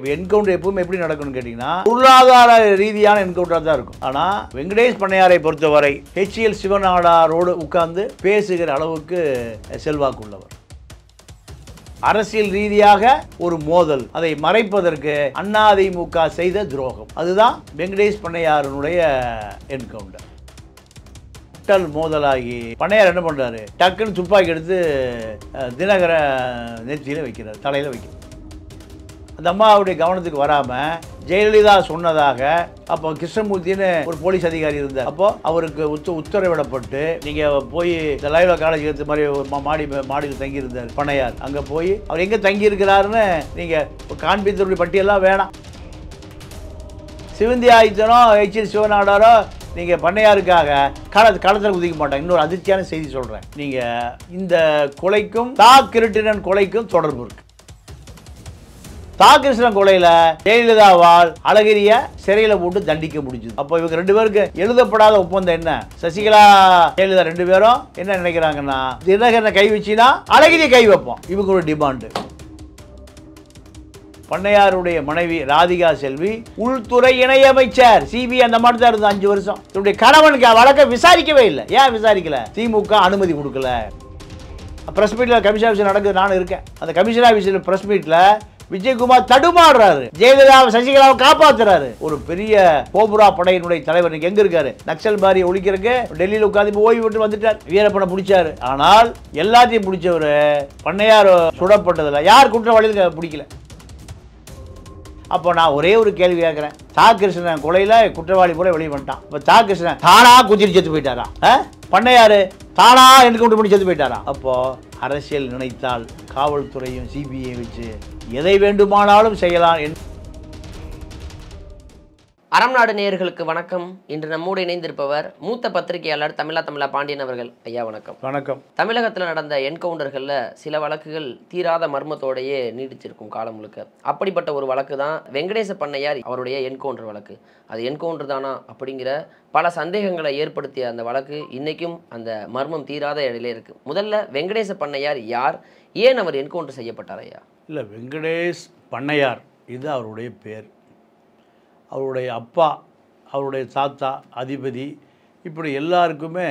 இப்போ என்கவுண்டர் எப்பவுமே எப்படி நடக்கும்னு கேட்டிங்கன்னா பொருளாதார ரீதியான என்கவுண்டராக தான் இருக்கும் ஆனால் வெங்கடேஷ் பண்ணையாரை பொறுத்தவரை ஹெச்எல் சிவநாடாரோடு உட்கார்ந்து பேசுகிற அளவுக்கு செல்வாக்கு உள்ளவர் அரசியல் ரீதியாக ஒரு மோதல் அதை மறைப்பதற்கு அதிமுக செய்த துரோகம் அதுதான் வெங்கடேஷ் பண்ணையாரனுடைய என்கவுண்டர் கட்டல் மோதலாகி பண்ணையார் என்ன பண்ணுறாரு டக்குன்னு துப்பாக்கி எடுத்து தினகர நெத்தியில் வைக்கிறார் தலையில் வைக்கிறார் அந்த அம்மாவுடைய கவனத்துக்கு வராமல் ஜெயலலிதா சொன்னதாக அப்போ கிருஷ்ணமூர்த்தின்னு ஒரு போலீஸ் அதிகாரி இருந்தார் அப்போ அவருக்கு உத்த உத்தரவிடப்பட்டு நீங்கள் போய் இந்த லைவா காலேஜ் எடுத்த மாதிரி மாடி மாடியில் தங்கியிருந்தார் பனையார் அங்கே போய் அவர் எங்கே தங்கியிருக்கிறாருன்னு நீங்கள் காண்பித்தருடைய பட்டியெல்லாம் வேணாம் சிவந்தி ஆதித்தனோ எல் சிவநாடாரோ நீங்கள் பண்ணையாருக்காக கள களத்தில் குதிக்க மாட்டாங்க இன்னொரு அதிர்ச்சியான செய்தி சொல்கிறேன் நீங்கள் இந்த கொலைக்கும் தா கிருட்டினன் கொலைக்கும் தொடர்பு இருக்குது தாகிருஷ்ணன் கொலையில் ஜெயலலிதாவால் அழகிரிய சிறையில் போட்டு தண்டிக்க முடிஞ்சது அப்போ இவங்க ரெண்டு பேருக்கு எழுதப்படாத ஒப்பந்தம் என்ன சசிகலா ஜெயலலிதா ரெண்டு பேரும் என்ன நினைக்கிறாங்கன்னா தினகரனை கை வச்சுனா அழகிரிய கை வைப்போம் ஒரு டிமாண்டு பண்ணையாருடைய மனைவி ராதிகா செல்வி உள்துறை இணையமைச்சர் சிபிஐ அந்த மாதிரி தான் இருந்தது அஞ்சு வருஷம் இவருடைய கணவனுக்கு வழக்க விசாரிக்கவே இல்லை ஏன் விசாரிக்கல திமுக அனுமதி கொடுக்கல ப்ரெஸ் மீட்டில் கமிஷன் ஆஃபீஸில் நடக்குது நானும் இருக்கேன் அந்த கமிஷன் ஆஃபீஸில் ப்ரெஸ் மீட்டில் விஜயகுமார் தடுமாறுறாரு ஜெயலலிதா சசிகலாவை காப்பாத்துறாரு ஒரு பெரிய கோபுரா படையினுடைய தலைவர் எங்க இருக்காரு நக்சல் பாரி ஒழிக்கிறக்கு டெல்லியில் உட்காந்து ஓய்வு விட்டு வந்துட்டார் வீரப்பனை பிடிச்சாரு ஆனால் எல்லாத்தையும் பிடிச்சவர் பண்ணையார் சுடப்பட்டதில்ல யார் குற்றவாளிகள் பிடிக்கல அப்போ நான் ஒரே ஒரு கேள்வி கேட்குறேன் தா கிருஷ்ணன் கொலையில் குற்றவாளி போல வெளியே பண்ணிட்டான் இப்போ தா கிருஷ்ணன் தானாக குதிரி செத்து போயிட்டாரா பண்ணையாரு தானா எனக்கு பண்ணி செத்து போயிட்டாரா அப்போது அரசியல் நினைத்தால் காவல்துறையும் சிபிஐ வச்சு எதை வேண்டுமானாலும் செய்யலாம் என்று அறம் நாடு நேயர்களுக்கு வணக்கம் இன்று நம்மோடு இணைந்திருப்பவர் மூத்த பத்திரிகையாளர் தமிழா தமிழா பாண்டியன் அவர்கள் ஐயா வணக்கம் வணக்கம் தமிழகத்தில் நடந்த என்கவுண்டர்களில் சில வழக்குகள் தீராத மர்மத்தோடையே நீடிச்சிருக்கும் காலம் முழுக்க அப்படிப்பட்ட ஒரு வழக்கு தான் வெங்கடேச பண்ணையார் அவருடைய என்கவுண்டர் வழக்கு அது என்கவுண்டர் தானா அப்படிங்கிற பல சந்தேகங்களை ஏற்படுத்திய அந்த வழக்கு இன்றைக்கும் அந்த மர்மம் தீராத இடையில இருக்குது முதல்ல வெங்கடேச பண்ணையார் யார் ஏன் அவர் என்கவுண்டர் செய்யப்பட்டார் ஐயா இல்லை வெங்கடேஷ் பண்ணையார் இது அவருடைய பேர் அவருடைய அப்பா அவருடைய தாத்தா அதிபதி இப்படி எல்லாருக்குமே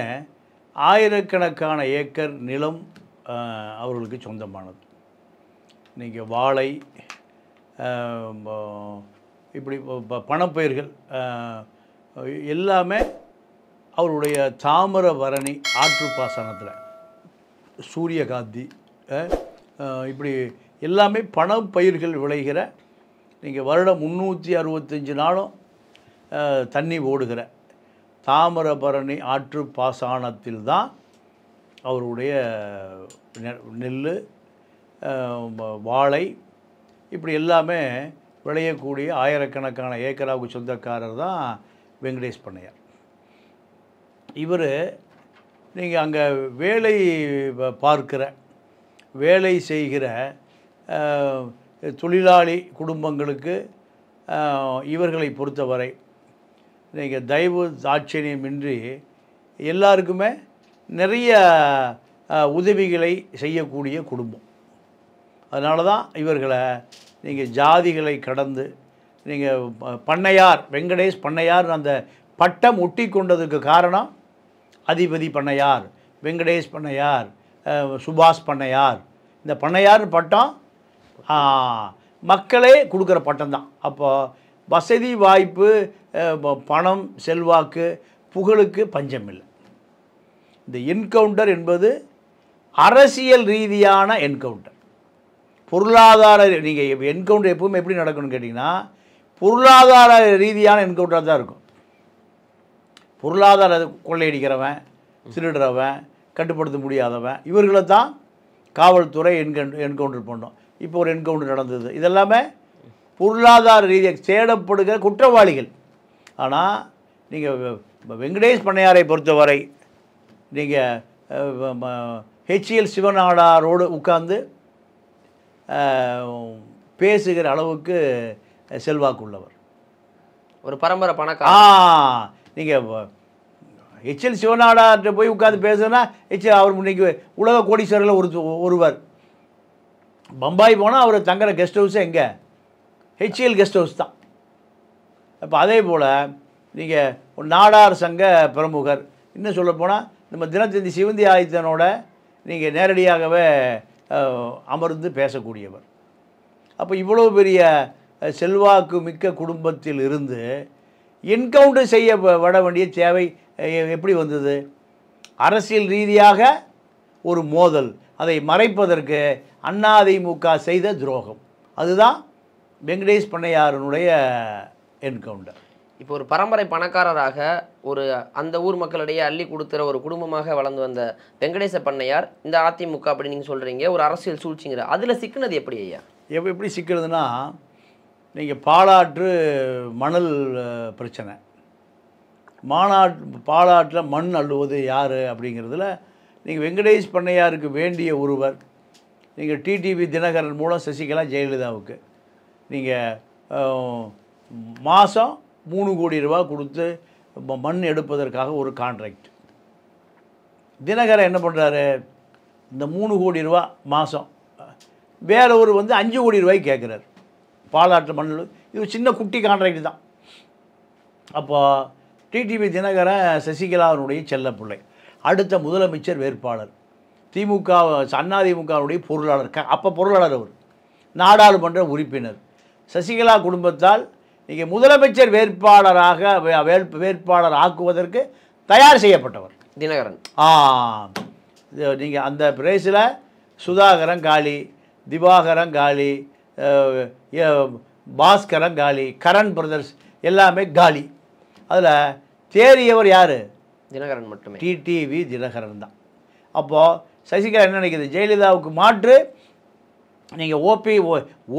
ஆயிரக்கணக்கான ஏக்கர் நிலம் அவர்களுக்கு சொந்தமானது நீங்கள் வாழை இப்படி பணப்பயிர்கள் எல்லாமே அவருடைய தாமிரபரணி ஆற்று பாசனத்தில் சூரியகாந்தி இப்படி எல்லாமே பணப்பயிர்கள் விளைகிற நீங்கள் வருடம் முந்நூற்றி அறுபத்தஞ்சு நாளும் தண்ணி ஓடுகிற தாமிரபரணி ஆற்று பாசனத்தில் தான் அவருடைய நெல் வாழை இப்படி எல்லாமே விளையக்கூடிய ஆயிரக்கணக்கான ஏக்கராவுக்கு சொந்தக்காரர் தான் வெங்கடேஷ் பண்ணையார் இவர் நீங்கள் அங்கே வேலை பார்க்கிற வேலை செய்கிற தொழிலாளி குடும்பங்களுக்கு இவர்களை பொறுத்தவரை நீங்கள் தயவு தாட்சணியமின்றி எல்லாருக்குமே நிறைய உதவிகளை செய்யக்கூடிய குடும்பம் அதனால தான் இவர்களை நீங்கள் ஜாதிகளை கடந்து நீங்கள் பண்ணையார் வெங்கடேஷ் பண்ணையார் அந்த பட்டம் ஒட்டி கொண்டதுக்கு காரணம் அதிபதி பண்ணையார் வெங்கடேஷ் பண்ணையார் சுபாஷ் பண்ணையார் இந்த பண்ணையார் பட்டம் மக்களே கொடுக்குற பட்டம் தான் அப்போ வசதி வாய்ப்பு பணம் செல்வாக்கு புகழுக்கு பஞ்சம் இல்லை இந்த என்கவுண்டர் என்பது அரசியல் ரீதியான என்கவுண்டர் பொருளாதார நீங்கள் என்கவுண்டர் எப்பவும் எப்படி நடக்கணும்னு கேட்டிங்கன்னா பொருளாதார ரீதியான என்கவுண்டராக தான் இருக்கும் பொருளாதார கொள்ளையடிக்கிறவன் திருடுறவன் கட்டுப்படுத்த முடியாதவன் இவர்களை தான் காவல்துறை என்கவுண்டர் பண்ணோம் இப்போ ஒரு என்கவுண்டர் நடந்தது இதெல்லாமே பொருளாதார ரீதியாக தேடப்படுகிற குற்றவாளிகள் ஆனால் நீங்கள் வெங்கடேஷ் பண்ணையாரை பொறுத்தவரை நீங்கள் ஹெச்எல் சிவநாடாரோடு உட்கார்ந்து பேசுகிற அளவுக்கு செல்வாக்கு உள்ளவர் ஒரு பரம்பரை பணக்க நீங்கள் ஹெச்எல் சிவநாடார்கிட்ட போய் உட்காந்து பேசுனா ஹெச்எல் அவர் இன்னைக்கு உலக கோடீஸ்வரில் ஒரு ஒருவர் பம்பாய் போனால் அவர் தங்குற கெஸ்ட் ஹவுஸு எங்கே ஹெச்எல் கெஸ்ட் ஹவுஸ் தான் அப்போ அதே போல் நீங்கள் நாடார் சங்க பிரமுகர் இன்னும் சொல்லப்போனால் நம்ம தினத்தந்தி சிவந்தி ஆதித்தனோட நீங்கள் நேரடியாகவே அமர்ந்து பேசக்கூடியவர் அப்போ இவ்வளோ பெரிய செல்வாக்கு மிக்க குடும்பத்தில் இருந்து என்கவுண்டர் செய்ய வட வேண்டிய தேவை எப்படி வந்தது அரசியல் ரீதியாக ஒரு மோதல் அதை மறைப்பதற்கு அண்ணாதிமுக செய்த துரோகம் அதுதான் வெங்கடேஷ் பண்ணையாரனுடைய என்கவுண்டர் இப்போ ஒரு பரம்பரை பணக்காரராக ஒரு அந்த ஊர் மக்களிடையே அள்ளி கொடுத்துற ஒரு குடும்பமாக வளர்ந்து வந்த வெங்கடேச பண்ணையார் இந்த அதிமுக அப்படின்னு நீங்கள் சொல்கிறீங்க ஒரு அரசியல் சூழ்ச்சிங்கிற அதில் சிக்கினது எப்படி ஐயா எப்போ எப்படி சிக்கிறதுனா நீங்கள் பாலாற்று மணல் பிரச்சனை மாநாட்டு பாலாற்றில் மண் அள்ளுவது யார் அப்படிங்கிறதுல நீங்கள் வெங்கடேஷ் பண்ணையாருக்கு வேண்டிய ஒருவர் நீங்கள் டிடிவி தினகரன் மூலம் சசிகலா ஜெயலலிதாவுக்கு நீங்கள் மாதம் மூணு கோடி ரூபா கொடுத்து மண் எடுப்பதற்காக ஒரு கான்ட்ராக்ட் தினகரன் என்ன பண்ணுறாரு இந்த மூணு கோடி ரூபா மாதம் வேற ஒரு வந்து அஞ்சு கோடி ரூபாய்க்கு கேட்குறாரு பாலாற்று மண்ணில் இது சின்ன குட்டி கான்ட்ராக்ட் தான் அப்போ டிடிவி தினகரன் சசிகலாவினுடைய செல்ல பிள்ளை அடுத்த முதலமைச்சர் வேட்பாளர் திமுக அதிமுகவுடைய பொருளாளர் க அப்போ பொருளாளர் அவர் நாடாளுமன்ற உறுப்பினர் சசிகலா குடும்பத்தால் நீங்கள் முதலமைச்சர் வேட்பாளராக வேட்பாளர் ஆக்குவதற்கு தயார் செய்யப்பட்டவர் தினகரன் ஆ நீங்கள் அந்த பிரேஸில் சுதாகரன் காலி திவாகரன் காலி பாஸ்கரன் காலி கரண் பிரதர்ஸ் எல்லாமே காலி அதில் தேறியவர் யார் தினகரன் மட்டுமே டிடிவி தினகரன் தான் அப்போது சசிகலா என்ன நினைக்கிது ஜெயலலிதாவுக்கு மாற்று நீங்கள் ஓபி ஓ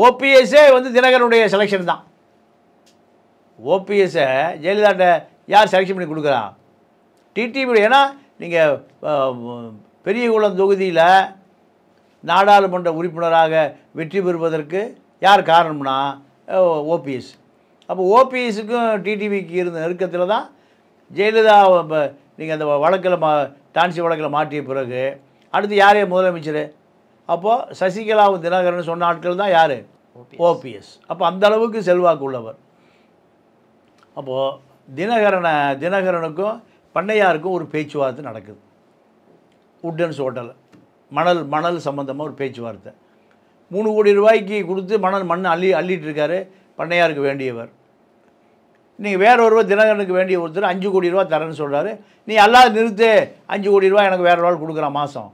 ஓபிஎஸ்ஸே வந்து தினகரனுடைய செலெக்ஷன் தான் ஓபிஎஸ்ஸை ஜெயலலிதாட்ட யார் செலெக்ஷன் பண்ணி கொடுக்குறா டிடிவி ஏன்னா நீங்கள் பெரியகுளம் தொகுதியில் நாடாளுமன்ற உறுப்பினராக வெற்றி பெறுவதற்கு யார் காரணம்னா ஓபிஎஸ் அப்போ ஓபிஎஸுக்கும் டிடிவிக்கு இருந்த நெருக்கத்தில் தான் ஜெயலலிதா நீங்கள் அந்த வழக்கில் மா டான்சி வழக்கில் மாற்றிய பிறகு அடுத்து யாரே முதலமைச்சர் அப்போது சசிகலாவும் தினகரன் சொன்ன ஆட்கள் தான் யார் ஓபிஎஸ் அப்போ அந்த அளவுக்கு செல்வாக்கு உள்ளவர் அப்போது தினகரனை தினகரனுக்கும் பண்ணையாருக்கும் ஒரு பேச்சுவார்த்தை நடக்குது உட்டன்ஸ் ஹோட்டல் மணல் மணல் சம்மந்தமாக ஒரு பேச்சுவார்த்தை மூணு கோடி ரூபாய்க்கு கொடுத்து மணல் மண் அள்ளி அள்ளிகிட்டு இருக்காரு பண்ணையாருக்கு வேண்டியவர் நீங்கள் வேற ஒருவர் தினகரனுக்கு வேண்டிய ஒருத்தர் அஞ்சு கோடி ரூபா தரேன்னு சொல்கிறாரு நீ எல்லாம் நிறுத்து அஞ்சு கோடி ரூபா எனக்கு வேறு ஒரு ஆள் மாதம்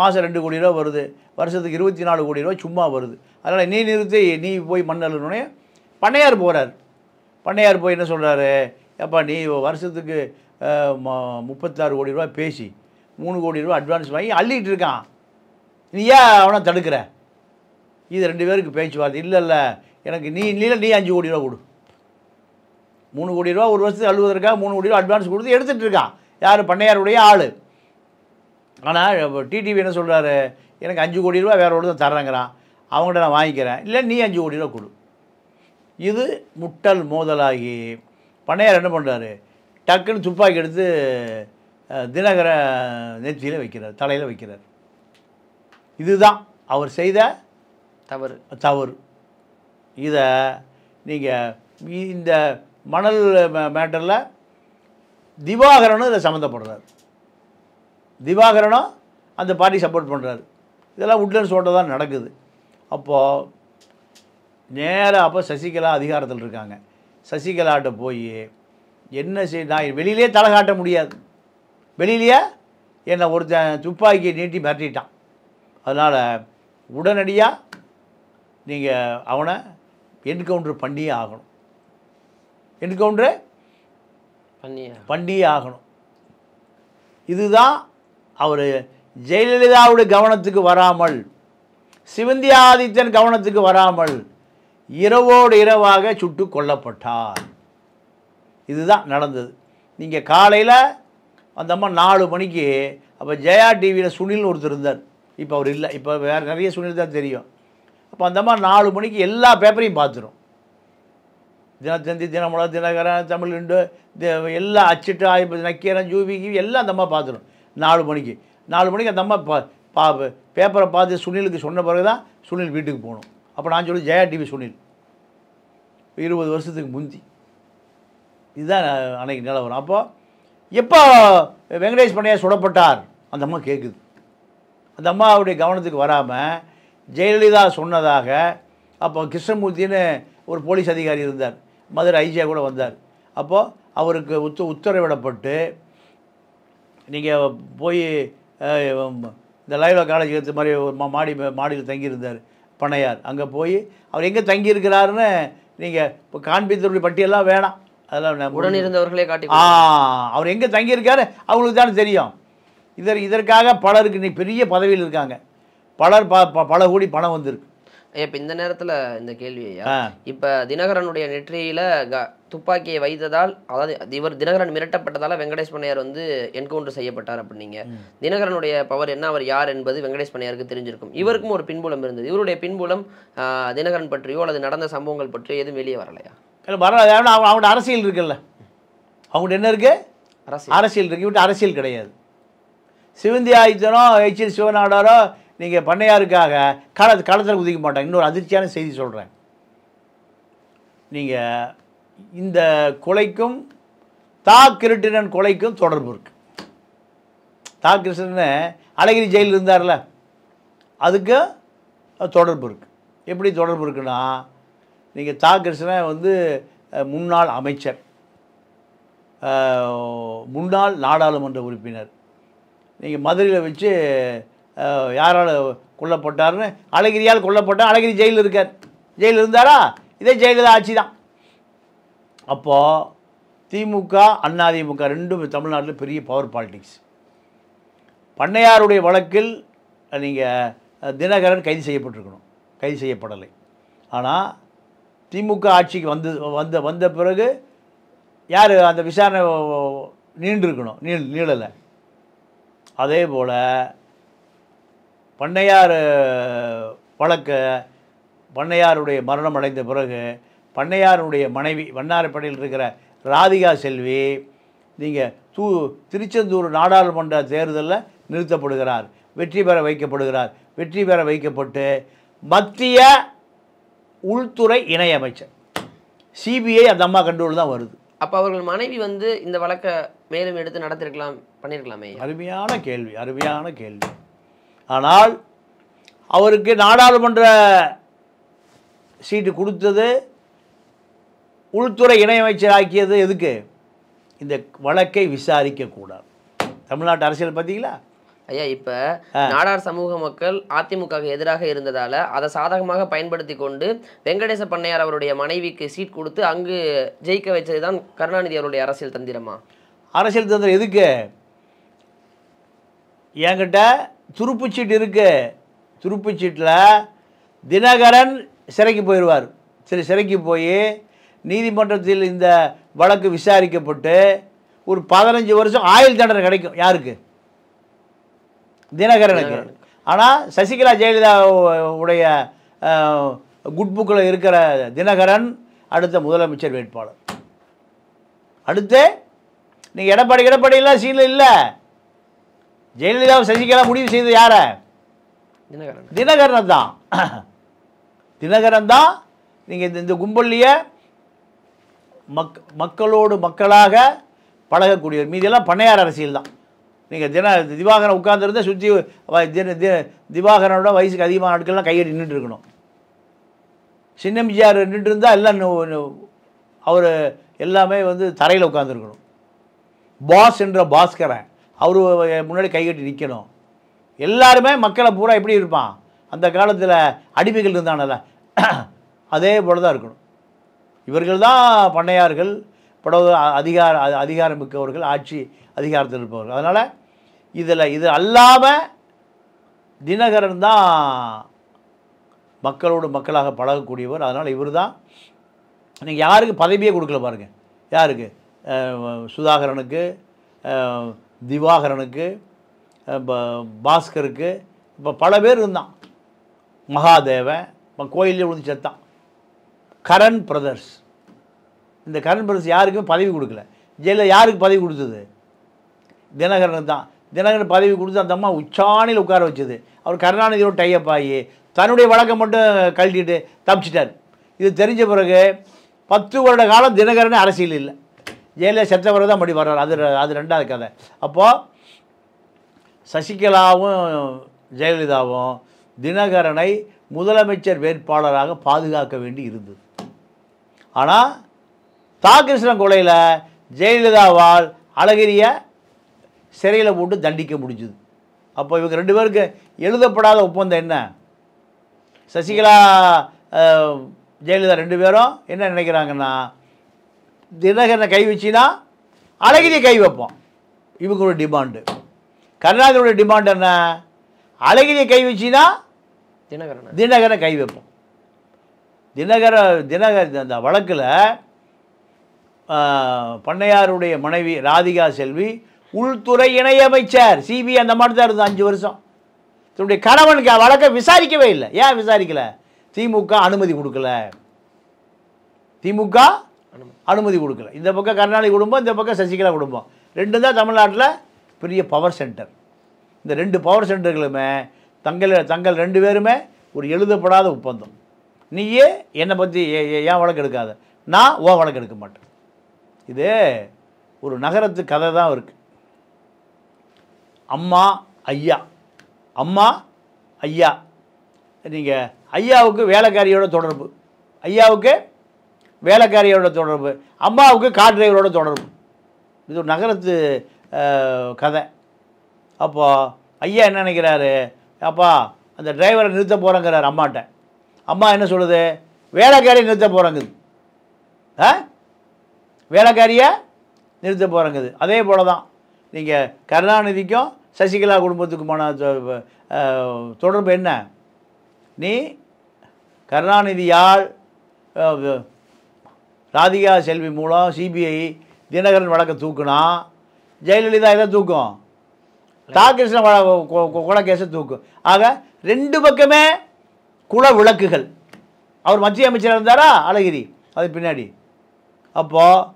மாதம் ரெண்டு கோடி ரூபா வருது வருஷத்துக்கு இருபத்தி நாலு கோடி ரூபா சும்மா வருது அதனால் நீ நிறுத்து நீ போய் மண்ணலுனே பண்ணையார் போகிறார் பண்ணையார் போய் என்ன சொல்கிறாரு எப்பா நீ வருஷத்துக்கு முப்பத்தாறு கோடி ரூபா பேசி மூணு கோடி ரூபா அட்வான்ஸ் வாங்கி அள்ளிகிட்டு இருக்கான் நீ ஏன் அவனை தடுக்கிற இது ரெண்டு பேருக்கு பேச்சுவார்த்தை இல்லை இல்லை எனக்கு நீ இல்லை நீ அஞ்சு கோடி ரூபா கொடு மூணு கோடி ரூபா ஒரு வருஷத்துக்கு அழுவதற்காக மூணு கோடி ரூபா அட்வான்ஸ் கொடுத்து எடுத்துகிட்டு இருக்கான் யார் பண்ணையாருடைய ஆள் ஆனால் டிடிவி என்ன சொல்கிறாரு எனக்கு அஞ்சு கோடி ரூபா வேறு ஒருத்தர் தர்றேங்கிறான் அவங்கள்ட்ட நான் வாங்கிக்கிறேன் இல்லை நீ அஞ்சு கோடி ரூபா கொடு இது முட்டல் மோதலாகி பண்ணையார் என்ன பண்ணுறாரு டக்குன்னு துப்பாக்கி எடுத்து தினகர நெற்றியில் வைக்கிறார் தலையில் வைக்கிறார் இதுதான் அவர் செய்த தவறு தவறு இதை நீங்கள் இந்த மணல் மேட்டரில் திவாகரனும் இதில் சம்மந்தப்படுறார் திவாகரனும் அந்த பார்ட்டி சப்போர்ட் பண்ணுறாரு இதெல்லாம் உட்லண்ட்ஸ் ஓட்டை தான் நடக்குது அப்போது நேராக அப்போ சசிகலா அதிகாரத்தில் இருக்காங்க சசிகலாட்ட போய் என்ன செய் நான் வெளியிலே தலை காட்ட முடியாது வெளியிலேயே என்னை ஒருத்தன் துப்பாக்கி நீட்டி மிரட்டிட்டான் அதனால் உடனடியாக நீங்கள் அவனை என்கவுண்டர் பண்ணியே ஆகணும் என்கவுண்டரை பண்டிகை ஆகணும் இதுதான் அவர் ஜெயலலிதாவுடைய கவனத்துக்கு வராமல் சிவந்தி ஆதித்தன் கவனத்துக்கு வராமல் இரவோடு இரவாக சுட்டு கொல்லப்பட்டார் இதுதான் நடந்தது நீங்கள் காலையில் அந்த அம்மா நாலு மணிக்கு அப்போ ஜெயா டிவியில் சுனில்னு ஒருத்தர் இருந்தார் இப்போ அவர் இல்லை இப்போ வேறு நிறைய சுனில் தான் தெரியும் அப்போ அந்த நாலு மணிக்கு எல்லா பேப்பரையும் பார்த்துரும் தினத்தந்தி தினமுட தினகரன் தமிழ் இண்டு எல்லாம் அச்சிட்டு ஆயிப்பது நக்கீரன் ஜூபிக்கு எல்லாம் அந்த அம்மா பார்த்துடும் நாலு மணிக்கு நாலு மணிக்கு அந்த அம்மா பா பா பேப்பரை பார்த்து சுனிலுக்கு சொன்ன பிறகு தான் சுனில் வீட்டுக்கு போகணும் அப்போ நான் சொல்லி ஜெயா டிவி சுனில் இருபது வருஷத்துக்கு முந்தி இதுதான் அன்னைக்கு நிலவரம் அப்போது எப்போ வெங்கடேஷ் பண்ணையா சுடப்பட்டார் அந்த அம்மா கேட்குது அந்த அம்மா அவருடைய கவனத்துக்கு வராமல் ஜெயலலிதா சொன்னதாக அப்போ கிருஷ்ணமூர்த்தின்னு ஒரு போலீஸ் அதிகாரி இருந்தார் மதுரை ஐஜியா கூட வந்தார் அப்போது அவருக்கு உத்த உத்தரவிடப்பட்டு நீங்கள் போய் இந்த லைவா காலேஜ் எடுத்த மாதிரி ஒரு மாடி மாடியில் தங்கியிருந்தார் பண்ணையார் அங்கே போய் அவர் எங்கே தங்கியிருக்கிறாருன்னு நீங்கள் இப்போ காண்பித்தருடைய பட்டியெல்லாம் வேணாம் அதெல்லாம் உடன் இருந்தவர்களே காட்டி ஆ அவர் எங்கே தங்கியிருக்காரு அவங்களுக்கு தானே தெரியும் இதர் இதற்காக பலருக்கு இன்னைக்கு பெரிய பதவியில் இருக்காங்க பலர் ப பல கூடி பணம் வந்திருக்கு இப்ப இந்த நேரத்தில் இந்த கேள்வி இப்போ தினகரனுடைய நெற்றியில் துப்பாக்கியை வைத்ததால் அதாவது இவர் தினகரன் மிரட்டப்பட்டதால் வெங்கடேஷ் பண்ணையார் வந்து என்கவுண்டர் செய்யப்பட்டார் அப்படின்னீங்க தினகரனுடைய பவர் என்ன அவர் யார் என்பது வெங்கடேஷ் பண்ணையாருக்கு தெரிஞ்சிருக்கும் இவருக்கும் ஒரு பின்புலம் இருந்தது இவருடைய பின்புலம் தினகரன் பற்றியோ அல்லது நடந்த சம்பவங்கள் பற்றியோ எதுவும் வெளியே வரலையா வரல அவங்களோட அரசியல் இருக்குல்ல அவங்க என்ன இருக்கு அரசியல் அரசியல் இவங்க அரசியல் கிடையாது சிவந்தி ஆதித்தனோ ஹெச்எல் சிவநாடாரோ நீங்கள் பண்ணையாருக்காக கள களத்தில் குதிக்க மாட்டாங்க இன்னொரு அதிர்ச்சியான செய்தி சொல்கிறேன் நீங்கள் இந்த கொலைக்கும் தா கிருட்டினன் கொலைக்கும் தொடர்பு இருக்குது தா கிருஷ்ணன் அழகிரி ஜெயிலில் இருந்தார்ல அதுக்கு தொடர்பு இருக்குது எப்படி தொடர்பு இருக்குன்னா நீங்கள் தா கிருஷ்ணன் வந்து முன்னாள் அமைச்சர் முன்னாள் நாடாளுமன்ற உறுப்பினர் நீங்கள் மதுரையில் வச்சு யாரால் கொல்லப்பட்டார்னு அழகிரியால் கொல்லப்பட்டார் அழகிரி ஜெயிலில் இருக்கார் ஜெயிலில் இருந்தாரா இதே ஜெயலலிதா ஆட்சி தான் அப்போது திமுக அதிமுக ரெண்டும் தமிழ்நாட்டில் பெரிய பவர் பாலிடிக்ஸ் பண்ணையாருடைய வழக்கில் நீங்கள் தினகரன் கைது செய்யப்பட்டிருக்கணும் கைது செய்யப்படலை ஆனால் திமுக ஆட்சிக்கு வந்து வந்த வந்த பிறகு யார் அந்த விசாரணை நீண்டிருக்கணும் நீள் நீளலை அதே போல் பண்ணையார் வழக்க பண்ணையாருடைய மரணம் அடைந்த பிறகு பண்ணையாருடைய மனைவி வண்ணாரப்பேட்டையில் இருக்கிற ராதிகா செல்வி நீங்கள் தூ திருச்செந்தூர் நாடாளுமன்ற தேர்தலில் நிறுத்தப்படுகிறார் வெற்றி பெற வைக்கப்படுகிறார் வெற்றி பெற வைக்கப்பட்டு மத்திய உள்துறை இணையமைச்சர் சிபிஐ அந்த அம்மா கண்ட்ரோல் தான் வருது அப்போ அவர்கள் மனைவி வந்து இந்த வழக்கை மேலும் எடுத்து நடத்திருக்கலாம் பண்ணியிருக்கலாமே அருமையான கேள்வி அருமையான கேள்வி ஆனால் அவருக்கு நாடாளுமன்ற சீட்டு கொடுத்தது உள்துறை இணையமைச்சர் ஆக்கியது எதுக்கு இந்த வழக்கை விசாரிக்கக்கூடாது தமிழ்நாட்டு அரசியல் பார்த்தீங்களா ஐயா இப்போ நாடார் சமூக மக்கள் அதிமுகவுக்கு எதிராக இருந்ததால் அதை சாதகமாக பயன்படுத்தி கொண்டு வெங்கடேச பண்ணையார் அவருடைய மனைவிக்கு சீட் கொடுத்து அங்கு ஜெயிக்க வச்சது தான் கருணாநிதி அவருடைய அரசியல் தந்திரமா அரசியல் தந்திரம் எதுக்கு என்கிட்ட துருப்புச்சீட்டு இருக்கு துருப்புச்சீட்டில் தினகரன் சிறைக்கு போயிடுவார் சரி சிறைக்கு போய் நீதிமன்றத்தில் இந்த வழக்கு விசாரிக்கப்பட்டு ஒரு பதினஞ்சு வருஷம் ஆயுள் தண்டனை கிடைக்கும் யாருக்கு தினகரனுக்கு ஆனால் சசிகலா ஜெயலலிதா உடைய குட் புக்கில் இருக்கிற தினகரன் அடுத்த முதலமைச்சர் வேட்பாளர் அடுத்து நீங்கள் எடப்பாடி எடப்பாடியெல்லாம் சீனில் இல்லை ஜெயலலிதாவை சசிகலா முடிவு செய்தது யார தினகரன் தினகரன் தான் தினகரன் தான் நீங்கள் இந்த இந்த கும்பல்லையே மக் மக்களோடு மக்களாக பழகக்கூடியவர் மீதியெல்லாம் பண்ணையார் அரசியல் தான் நீங்கள் தின திவாகரன் உட்கார்ந்துருந்தால் சுற்றி தின தி திவாகரனோட வயசுக்கு அதிகமான நாட்கள்லாம் கையெடி நின்றுட்டு இருக்கணும் சின்னமிஜியார் நின்று இருந்தால் எல்லாம் அவர் எல்லாமே வந்து தரையில் உட்காந்துருக்கணும் பாஸ் என்ற பாஸ்கரன் அவர் முன்னாடி கைகட்டி நிற்கணும் எல்லாருமே மக்களை பூரா எப்படி இருப்பான் அந்த காலத்தில் அடிமைகள் இருந்தானல்ல அதே போல் தான் இருக்கணும் இவர்கள் தான் பண்ணையார்கள் பட அதிகார அதிகாரம் மிக்கவர்கள் ஆட்சி அதிகாரத்தில் இருப்பவர்கள் அதனால் இதில் இது அல்லாமல் தினகரன் தான் மக்களோடு மக்களாக பழகக்கூடியவர் அதனால் இவர் தான் நீங்கள் யாருக்கு பதவியே கொடுக்கல பாருங்கள் யாருக்கு சுதாகரனுக்கு திவாகரனுக்கு பாஸ்கருக்கு இப்போ பல பேர் இருந்தான் மகாதேவன் இப்போ கோயிலே விழுந்து செத்தான் கரண் பிரதர்ஸ் இந்த கரண் பிரதர்ஸ் யாருக்குமே பதவி கொடுக்கல ஜெயிலில் யாருக்கு பதவி கொடுத்தது தினகரனுக்கு தான் தினகரன் பதவி கொடுத்து அந்த அம்மா உச்சாணியில் உட்கார வச்சது அவர் கருணாநிதியோட டையப் ஆகி தன்னுடைய வழக்கம் மட்டும் கழட்டிட்டு தப்பிச்சிட்டார் இது தெரிஞ்ச பிறகு பத்து வருட காலம் தினகரனே அரசியல் இல்லை ஜெயலலிதா செத்தவர் தான் மறுபடி வர்றார் அது அது ரெண்டாவது கதை அப்போது சசிகலாவும் ஜெயலலிதாவும் தினகரனை முதலமைச்சர் வேட்பாளராக பாதுகாக்க வேண்டி இருந்தது ஆனால் தாகிருஷ்ணன் கொலையில் ஜெயலலிதாவால் அழகிரிய சிறையில் போட்டு தண்டிக்க முடிஞ்சுது அப்போ இவங்க ரெண்டு பேருக்கு எழுதப்படாத ஒப்பந்தம் என்ன சசிகலா ஜெயலலிதா ரெண்டு பேரும் என்ன நினைக்கிறாங்கன்னா தினகரனை கை வச்சுன்னா அழகிரி கை வைப்போம் இவங்களோட டிமாண்டு கருணாநிதியோட டிமாண்ட் என்ன அழகிரியை கை வச்சுன்னா தினகரன் தினகரனை கை வைப்போம் தினகர தினகர் அந்த வழக்கில் பண்ணையாருடைய மனைவி ராதிகா செல்வி உள்துறை இணையமைச்சர் சிபிஐ அந்த மாதிரி தான் இருந்தது அஞ்சு வருஷம் தன்னுடைய கணவனுக்கு வழக்கை விசாரிக்கவே இல்லை ஏன் விசாரிக்கலை திமுக அனுமதி கொடுக்கல திமுக அனுமதி கொடுக்கல இந்த பக்கம் கருணாநிதி குடும்பம் இந்த பக்கம் சசிகலா குடும்பம் ரெண்டு தான் தமிழ்நாட்டில் பெரிய பவர் சென்டர் இந்த ரெண்டு பவர் சென்டர்களுமே தங்கள் தங்கள் ரெண்டு பேருமே ஒரு எழுதப்படாத ஒப்பந்தம் நீயே என்னை பற்றி ஏன் வழக்கு எடுக்காத நான் ஓ வழக்கு எடுக்க மாட்டேன் இது ஒரு நகரத்து கதை தான் இருக்குது அம்மா ஐயா அம்மா ஐயா நீங்கள் ஐயாவுக்கு வேலைக்காரியோட தொடர்பு ஐயாவுக்கு வேலைக்காரியோட தொடர்பு அம்மாவுக்கு கார் டிரைவரோட தொடர்பு இது ஒரு நகரத்து கதை அப்போது ஐயா என்ன நினைக்கிறாரு அப்பா அந்த டிரைவரை நிறுத்த போகிறேங்கிறார் அம்மாட்ட அம்மா என்ன சொல்லுது வேலைக்காரியை நிறுத்த போகிறேங்குது ஆ வேலைக்காரியை நிறுத்த போகிறேங்குது அதே போல் தான் நீங்கள் கருணாநிதிக்கும் சசிகலா குடும்பத்துக்குமான தொடர்பு என்ன நீ கருணாநிதியால் ராதிகா செல்வி மூலம் சிபிஐ தினகரன் வழக்கை தூக்குனா ஜெயலலிதா எதை தூக்கும் தாகிருஷ்ணன் கேஸை தூக்கும் ஆக ரெண்டு பக்கமே குல விளக்குகள் அவர் மத்திய அமைச்சராக இருந்தாரா அழகிரி அது பின்னாடி அப்போது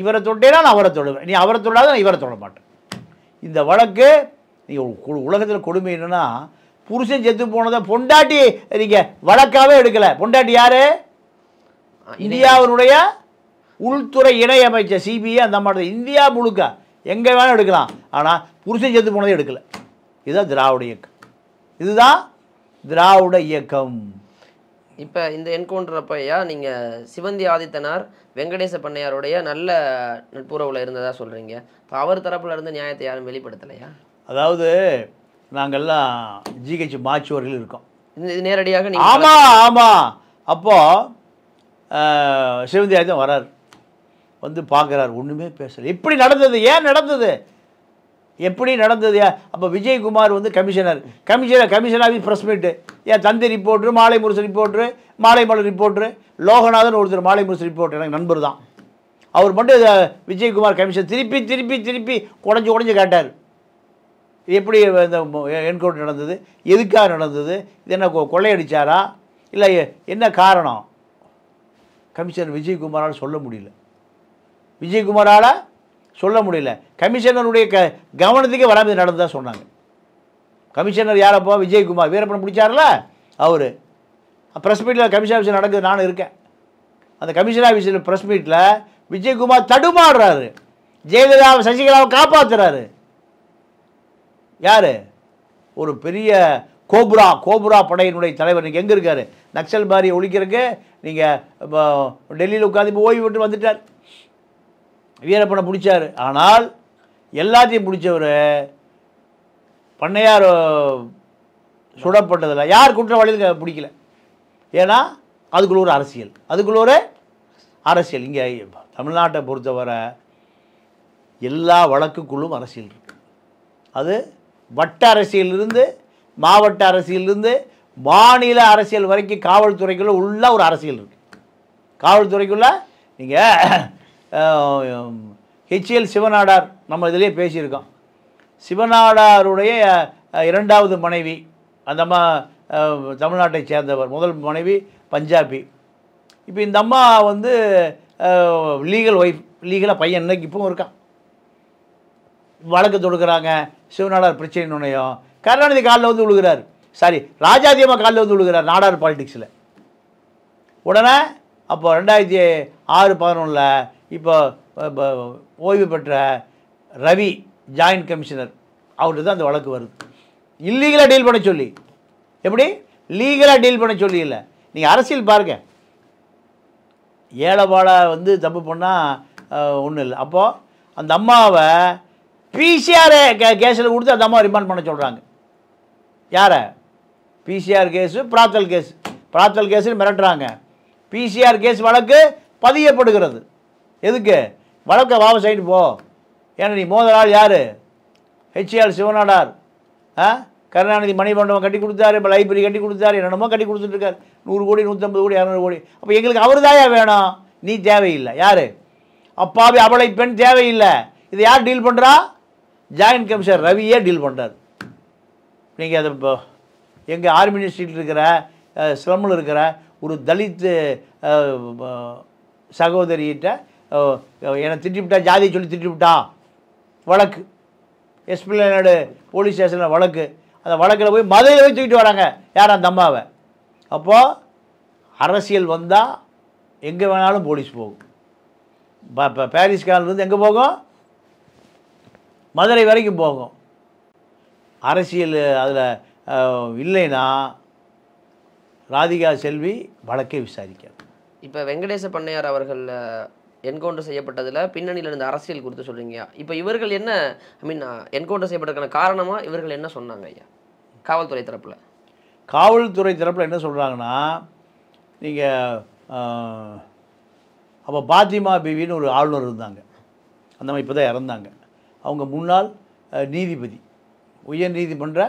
இவரை தொட்டேனா நான் அவரை தொடுவேன் நீ அவரை தொடாத நான் இவரை தொட மாட்டேன் இந்த வழக்கு நீங்கள் உலகத்தில் கொடுமை என்னென்னா புருஷன் செத்து போனதை பொண்டாட்டி நீங்கள் வழக்காகவே எடுக்கலை பொண்டாட்டி யார் இந்தியாவினுடைய உள்துறை இணையமைச்சர் சிபிஐ அந்த மாதிரி இந்தியா முழுக்க எங்கே வேணால் எடுக்கலாம் ஆனால் புருஷன் செத்து போனதே எடுக்கலை இதுதான் திராவிட இயக்கம் இதுதான் திராவிட இயக்கம் இப்போ இந்த என்கவுண்டர் அப்பையா நீங்கள் சிவந்தி ஆதித்தனார் வெங்கடேச பண்ணையாருடைய நல்ல நட்புறவில் இருந்ததாக சொல்கிறீங்க இப்போ அவர் தரப்பில் இருந்து நியாயத்தை யாரும் வெளிப்படுத்தலையா அதாவது நாங்கள்லாம் ஜிஹெச் மாச்சுவர்கள் இருக்கோம் இது நேரடியாக ஆமாம் ஆமாம் அப்போது சிவந்தி ஆதித்தன் வரார் வந்து பார்க்குறார் ஒன்றுமே பேசலை எப்படி நடந்தது ஏன் நடந்தது எப்படி நடந்தது அப்போ விஜயகுமார் வந்து commissioner commissioner commission office press meet ஏன் தந்தி ரிப்போர்ட்ரு மாலை முரசு ரிப்போர்ட்ரு மாலை மலர் ரிப்போர்ட்ரு லோகநாதன் ஒருத்தர் மாலை முரசு ரிப்போர்ட் எனக்கு நண்பர் தான் அவர் மட்டும் விஜயகுமார் கமிஷன் திருப்பி திருப்பி திருப்பி குடஞ்சு குடஞ்சு கேட்டார் எப்படி இந்த என்கவுண்டர் நடந்தது எதுக்காக நடந்தது இது என்ன கொள்ளையடித்தாரா இல்லை என்ன காரணம் கமிஷனர் விஜயகுமாரால் சொல்ல முடியல விஜயகுமாரால் சொல்ல முடியல கமிஷனருடைய க கவனத்துக்கே வராமல் நடந்து நடந்ததாக சொன்னாங்க கமிஷனர் யாரப்போ விஜயகுமார் வீரப்பன் பிடிச்சார்ல அவர் ப்ரெஸ் மீட்டில் கமிஷன் ஆஃபீஸில் நடக்குது நானும் இருக்கேன் அந்த கமிஷன் ஆஃபீஸில் ப்ரெஸ் மீட்டில் விஜயகுமார் தடுமாடுறாரு ஜெயலலிதாவை சசிகலாவை காப்பாற்றுறாரு யார் ஒரு பெரிய கோபுரா கோபுரா படையினுடைய தலைவர் எங்கே இருக்கார் நக்சல் பாரியை ஒழிக்கிறதுக்கு நீங்கள் டெல்லியில் உட்காந்து இப்போ ஓய்வு விட்டு வந்துட்டார் வீரப்பனை பிடிச்சார் ஆனால் எல்லாத்தையும் பிடிச்சவர் பண்ணையார் சுடப்பட்டதில் யார் குற்றவாளிகள் பிடிக்கல ஏன்னா அதுக்குள்ள ஒரு அரசியல் அதுக்குள்ள ஒரு அரசியல் இங்கே தமிழ்நாட்டை பொறுத்தவரை எல்லா வழக்குக்குள்ளும் அரசியல் இருக்குது அது வட்ட அரசியலிருந்து மாவட்ட அரசியலிருந்து மாநில அரசியல் வரைக்கும் காவல்துறைக்குள்ளே உள்ள ஒரு அரசியல் இருக்குது காவல்துறைக்குள்ளே நீங்கள் ஹெச்எல் சிவநாடார் நம்ம இதிலே பேசியிருக்கோம் சிவநாடாருடைய இரண்டாவது மனைவி அந்த அம்மா தமிழ்நாட்டை சேர்ந்தவர் முதல் மனைவி பஞ்சாபி இப்போ இந்த அம்மா வந்து லீகல் ஒய்ஃப் லீகலாக பையன் இன்னைக்கு இப்பவும் இருக்கான் வழக்கு தொடுக்கிறாங்க சிவநாடார் பிரச்சனை நுணையம் கருணாநிதி காலில் வந்து விழுகிறாரு சாரி அம்மா காலில் வந்து விழுகிறார் நாடார் பாலிடிக்ஸில் உடனே அப்போ ரெண்டாயிரத்தி ஆறு பதினொன்றில் இப்போ ஓய்வு பெற்ற ரவி ஜாயின்ட் கமிஷனர் அவர்கிட்ட தான் அந்த வழக்கு வருது இல்லீகலாக டீல் பண்ண சொல்லி எப்படி லீகலாக டீல் பண்ண சொல்லி இல்லை நீங்கள் அரசியல் ஏழை ஏழைபாடை வந்து தப்பு பண்ணால் ஒன்றும் இல்லை அப்போது அந்த அம்மாவை பிசிஆர் கே கேஸில் கொடுத்து அந்த அம்மாவை ரிமாண்ட் பண்ண சொல்கிறாங்க யாரை PCR case brothel case brothel கேஸில் மிரட்டுறாங்க பிசிஆர் கேஸ் வழக்கு பதியப்படுகிறது எதுக்கு வழக்கை வாபஸ் சைடு போ ஏன்னா நீ மோதலால் யார் ஹெச்ஏஆர் சிவநாடார் ஆ கருணாநிதி மணிமண்டபம் கட்டி கொடுத்தாரு இப்போ லைப்ரரி கட்டி கொடுத்தாரு என்னென்னமோ கட்டி கொடுத்துட்ருக்காரு நூறு கோடி நூற்றம்பது கோடி இரநூறு கோடி அப்போ எங்களுக்கு அவர் தாயா வேணும் நீ தேவையில்லை யார் அப்பாவி அவளை பெண் தேவையில்லை இது யார் டீல் பண்ணுறா ஜாயின்ட் கமிஷனர் ரவியே டீல் பண்ணுறார் நீங்கள் அதை இப்போ எங்கள் ஆர்மி டிஸ்ட்ரிக்டில் இருக்கிற ஸ்லம்மில் இருக்கிற ஒரு தலித்து சகோதரிகிட்ட என்னை திட்டிவிட்டா ஜாதியை சொல்லி திட்டிவிட்டா வழக்கு எஸ்பிநாடு போலீஸ் ஸ்டேஷனில் வழக்கு அந்த வழக்கில் போய் மதுரையை போய் தூக்கிட்டு வராங்க யார் அந்த அம்மாவை அப்போது அரசியல் வந்தால் எங்கே வேணாலும் போலீஸ் போகும் இப்போ பாரிஸ் காலிருந்து எங்கே போகும் மதுரை வரைக்கும் போகும் அரசியல் அதில் இல்லைன்னா ராதிகா செல்வி வழக்கை விசாரிக்க இப்போ வெங்கடேச பண்ணையார் அவர்கள் என்கவுண்டர் செய்யப்பட்டதில் பின்னணியில் இருந்த அரசியல் குறித்து சொல்கிறீங்க இப்போ இவர்கள் என்ன ஐ மீன் என்கவுண்டர் செய்யப்பட்டதுக்கான காரணமாக இவர்கள் என்ன சொன்னாங்க ஐயா காவல்துறை தரப்பில் காவல்துறை தரப்பில் என்ன சொல்கிறாங்கன்னா நீங்கள் அப்போ பாத்திமா பிவின்னு ஒரு ஆளுநர் இருந்தாங்க அந்த மாதிரி இப்போ தான் இறந்தாங்க அவங்க முன்னாள் நீதிபதி உயர் நீதிமன்ற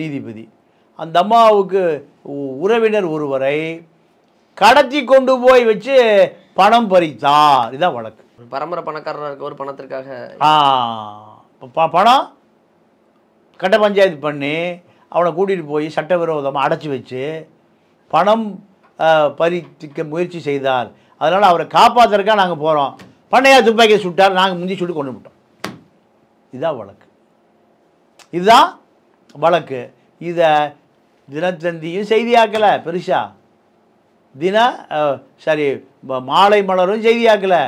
நீதிபதி அந்த அம்மாவுக்கு உறவினர் ஒருவரை கடத்தி கொண்டு போய் வச்சு பணம் பறித்தார் இதான் வழக்கு பரம்பரை பணக்காரராக இருக்கவர் பணத்திற்காக பணம் கட்ட பஞ்சாயத்து பண்ணி அவனை கூட்டிகிட்டு போய் சட்டவிரோதமாக அடைச்சி வச்சு பணம் பறிக்க முயற்சி செய்தார் அதனால் அவரை காப்பாற்றுறக்கா நாங்கள் போகிறோம் பண்ணையா துப்பாக்கியை சுட்டார் நாங்கள் முந்தி சுட்டு கொண்டு விட்டோம் இதுதான் வழக்கு இதுதான் வழக்கு இதை தினத்தந்தியும் செய்தியாக்கலை பெருசா தின சாரி மாலை மலரும் செய்தியாக்கலை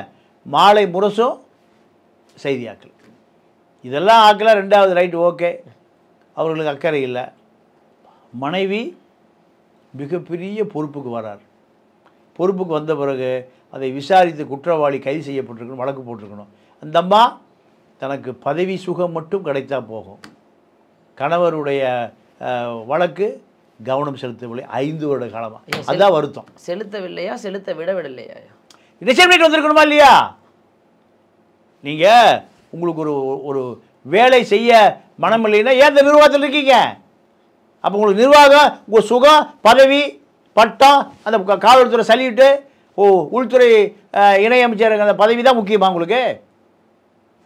மாலை முரசும் செய்தியாக்கல் இதெல்லாம் ஆக்கலை ரெண்டாவது ரைட்டு ஓகே அவர்களுக்கு அக்கறை இல்லை மனைவி மிகப்பெரிய பொறுப்புக்கு வரார் பொறுப்புக்கு வந்த பிறகு அதை விசாரித்து குற்றவாளி கைது செய்யப்பட்டிருக்கணும் வழக்கு போட்டிருக்கணும் அந்தம்மா தனக்கு பதவி சுகம் மட்டும் கிடைத்தா போகும் கணவருடைய வழக்கு கவனம் செலுத்தவில்லை ஐந்து வருட காலமாக அதுதான் வருத்தம் செலுத்தவில்லையா செலுத்த விடவிடலையா ரிசைன் பண்ணிட்டு வந்திருக்கணுமா இல்லையா நீங்கள் உங்களுக்கு ஒரு ஒரு வேலை செய்ய மனம் இல்லைன்னா ஏன் இந்த நிர்வாகத்தில் இருக்கீங்க அப்போ உங்களுக்கு நிர்வாகம் உங்கள் சுகம் பதவி பட்டம் அந்த காவல்துறை சல்யூட்டு ஓ உள்துறை இணையமைச்சர் அந்த பதவி தான் முக்கியமா உங்களுக்கு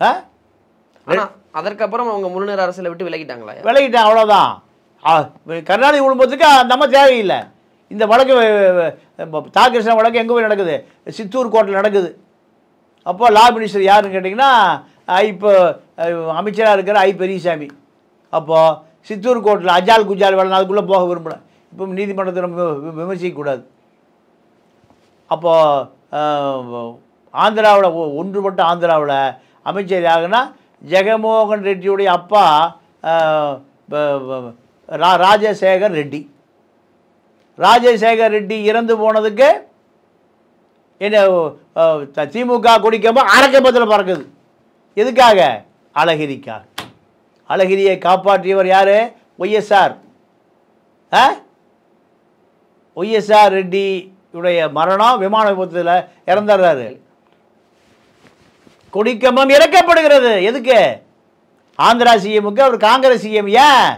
ஆ அதற்கப்புறம் அவங்க முழுநர் அரசில் விட்டு விலகிட்டாங்களா விலகிட்டாங்க அவ்வளோதான் கருணாநிதி குடும்பத்துக்கு நம்ம தேவையில்லை இந்த வழக்கு தாகிருஷ்ணன் வழக்கு எங்கே போய் நடக்குது சித்தூர் கோட்டில் நடக்குது அப்போது லா மினிஸ்டர் யாருன்னு கேட்டிங்கன்னா இப்போ அமைச்சராக இருக்கிற ஐ பெரியசாமி அப்போது சித்தூர் கோட்டில் அஜால் குஜால் வேலை அதுக்குள்ளே போக விரும்புகிறேன் இப்போ நீதிமன்றத்தை விமர்சிக்கக்கூடாது அப்போது ஆந்திராவில் ஒன்றுபட்ட ஆந்திராவில் அமைச்சர் யாருன்னா ஜெகமோகன் ரெட்டியுடைய அப்பா ராஜசேகர் ரெட்டி ராஜசேகர் ரெட்டி இறந்து போனதுக்கு என்ன திமுக குடிக்காமல் அரக்கப்பத்தில் பறக்குது எதுக்காக அழகிரிக்காக அழகிரியை காப்பாற்றியவர் யார் ஒய்எஸ்ஆர் ஆ ஒய்எஸ்ஆர் ரெட்டியுடைய மரணம் விமான விபத்தில் இறந்துடுறாரு கொடிக்கம்பம் இறக்கப்படுகிறது எதுக்கு ஆந்திரா சிஎமுக்கு அவர் காங்கிரஸ் சிஎம் ஏன்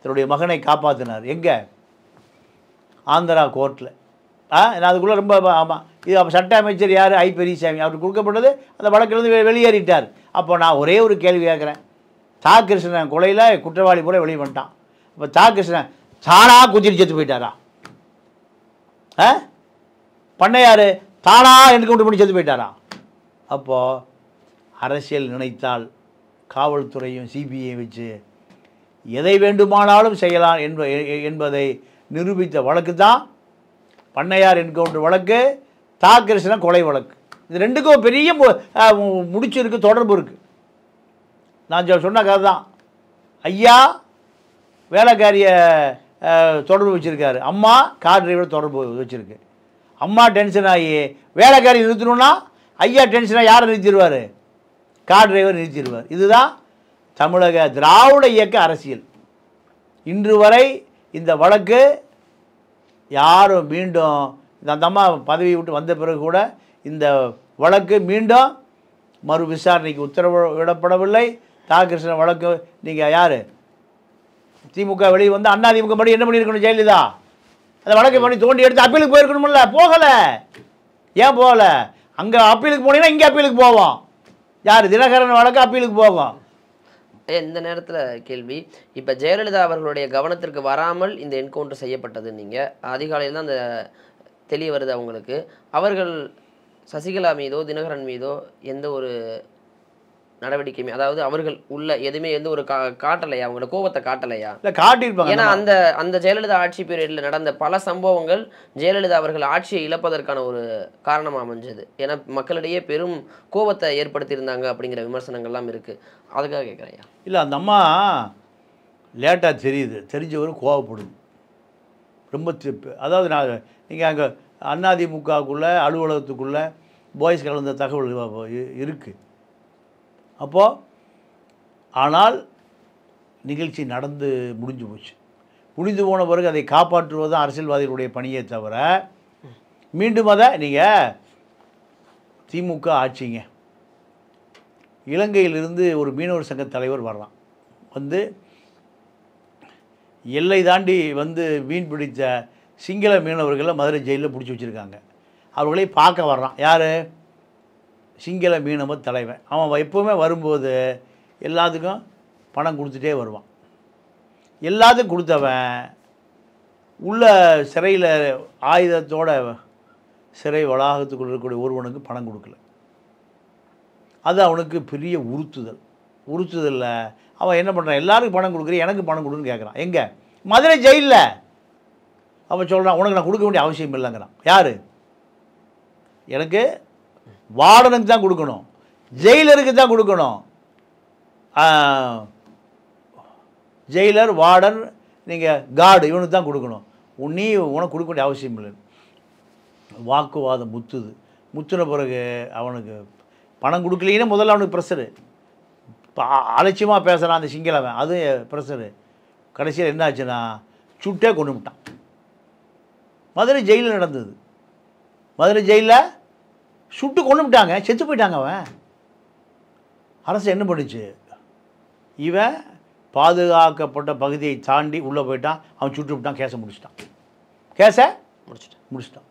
தன்னுடைய மகனை காப்பாற்றினார் எங்கே ஆந்திரா கோர்ட்டில் ஆ நான் அதுக்குள்ளே ரொம்ப ஆமாம் இது அப்போ சட்ட அமைச்சர் யார் ஐ பெரியசாமி அவருக்கு கொடுக்கப்பட்டது அந்த வழக்கிலிருந்து வெளியேறிட்டார் அப்போ நான் ஒரே ஒரு கேள்வி கேட்குறேன் தா கிருஷ்ணன் கொலையில் குற்றவாளி கூட வெளியே வந்துட்டான் அப்போ தா கிருஷ்ணன் தானாக குத்திட்டு செத்து போயிட்டாரா ஆ பண்ணையார் தானா எனக்கு கொண்டு பண்ணி செத்து போயிட்டாரா அப்போது அரசியல் நினைத்தால் காவல்துறையும் சிபிஐ வச்சு எதை வேண்டுமானாலும் செய்யலாம் என்ப என்பதை நிரூபித்த வழக்கு தான் பண்ணையார் என்கவுண்டர் வழக்கு தா கிருஷ்ணன் கொலை வழக்கு இது ரெண்டுக்கும் பெரிய முடிச்சிருக்கு தொடர்பு இருக்குது நான் சொன்ன கதை தான் ஐயா வேலைக்காரிய தொடர்பு வச்சுருக்காரு அம்மா கார் டிரைவர் தொடர்பு வச்சுருக்கு அம்மா டென்ஷன் ஆகி வேலைக்காரி நிறுத்தணும்னா ஐயா டென்ஷனாக யாரை நிறுத்திடுவார் கார் டிரைவர் நிறுத்திடுவார் இதுதான் தமிழக திராவிட இயக்க அரசியல் இன்று வரை இந்த வழக்கு யாரும் மீண்டும் அந்த அம்மா பதவி விட்டு வந்த பிறகு கூட இந்த வழக்கு மீண்டும் மறு விசாரணைக்கு உத்தரவு விடப்படவில்லை தாகிருஷ்ணன் வழக்கு நீங்கள் யார் திமுக வெளியே வந்து அண்ணா திமுக மணி என்ன பண்ணியிருக்கணும் ஜெயலலிதா அந்த வழக்கை பண்ணி தோண்டி எடுத்து அப்பீலுக்கு போயிருக்கணும்ல போகலை ஏன் போகலை அங்கே அப்பீலுக்கு போனீங்கன்னா இங்கே அப்பீலுக்கு போவோம் யார் தினகரன் வழக்கு அப்பீலுக்கு போகும் இந்த நேரத்தில் கேள்வி இப்போ ஜெயலலிதா அவர்களுடைய கவனத்திற்கு வராமல் இந்த என்கவுண்டர் செய்யப்பட்டது நீங்கள் அதிகாலையில் தான் அந்த தெரிய வருது அவங்களுக்கு அவர்கள் சசிகலா மீதோ தினகரன் மீதோ எந்த ஒரு நடவடிக்கையுமே அதாவது அவர்கள் உள்ள எதுவுமே எந்த ஒரு காட்டலையா அவங்களோட கோபத்தை காட்டலையா இல்லை காட்டியிருப்பாங்க ஏன்னா அந்த அந்த ஜெயலலிதா ஆட்சி பீரியடில் நடந்த பல சம்பவங்கள் ஜெயலலிதா அவர்கள் ஆட்சியை இழப்பதற்கான ஒரு காரணமாக அமைஞ்சது ஏன்னா மக்களிடையே பெரும் கோபத்தை ஏற்படுத்தியிருந்தாங்க அப்படிங்கிற விமர்சனங்கள்லாம் இருக்குது அதுக்காக கேட்குறையா இல்லை அந்த அம்மா லேட்டாக தெரியுது தெரிஞ்சவரும் கோவப்படும் ரொம்ப அதாவது நான் நீங்கள் அங்கே அதிமுகவுக்குள்ளே அலுவலகத்துக்குள்ளே பாய்ஸ் கலந்த தகவல் இருக்குது அப்போது ஆனால் நிகழ்ச்சி நடந்து முடிஞ்சு போச்சு முடிந்து போன பிறகு அதை காப்பாற்றுவது தான் அரசியல்வாதிகளுடைய பணியை தவிர மீண்டும் அதை நீங்கள் திமுக ஆட்சிங்க இலங்கையிலிருந்து ஒரு மீனவர் சங்க தலைவர் வரலாம் வந்து எல்லை தாண்டி வந்து மீன் பிடித்த சிங்கள மீனவர்களை மதுரை ஜெயிலில் பிடிச்சி வச்சுருக்காங்க அவர்களையும் பார்க்க வர்றான் யார் சிங்கள மீனவ தலைவன் அவன் எப்போவுமே வரும்போது எல்லாத்துக்கும் பணம் கொடுத்துட்டே வருவான் எல்லாத்துக்கும் கொடுத்தவன் உள்ள சிறையில் ஆயுதத்தோட சிறை வளாகத்துக்குள் இருக்கக்கூடிய ஒருவனுக்கு பணம் கொடுக்கல அது அவனுக்கு பெரிய உறுத்துதல் உறுத்துதலில் அவன் என்ன பண்ணுறான் எல்லாருக்கும் பணம் கொடுக்குறேன் எனக்கு பணம் கொடுன்னு கேட்குறான் எங்கே மதுரை ஜெயிலில் அவன் சொல்கிறான் உனக்கு நான் கொடுக்க வேண்டிய அவசியம் இல்லைங்கிறான் யார் எனக்கு வார்டனுக்கு தான் கொடுக்கணும் ஜெயிலருக்கு தான் கொடுக்கணும் ஜெயிலர் வார்டன் நீங்கள் கார்டு இவனுக்கு தான் கொடுக்கணும் உன்னி உனக்கு கொடுக்க வேண்டிய அவசியம் இல்லை வாக்குவாதம் முத்துது முத்துன பிறகு அவனுக்கு பணம் கொடுக்கலைன்னா முதல்ல அவனுக்கு ப்ரெஷரு அலட்சியமாக பேசுகிறான் அந்த சிங்களவன் அது ப்ரெஷரு கடைசியில் என்ன ஆச்சுன்னா சுட்டே கொண்டு விட்டான் மதுரை ஜெயிலில் நடந்தது மதுரை ஜெயிலில் சுட்டு கொண்டு விட்டாங்க செத்து போயிட்டாங்க அவன் அரசு என்ன பண்ணுச்சு இவன் பாதுகாக்கப்பட்ட பகுதியை தாண்டி உள்ளே போயிட்டான் அவன் சுட்டு விட்டான் கேஸை முடிச்சிட்டான் கேச முடிச்சுட்டான் முடிச்சிட்டான்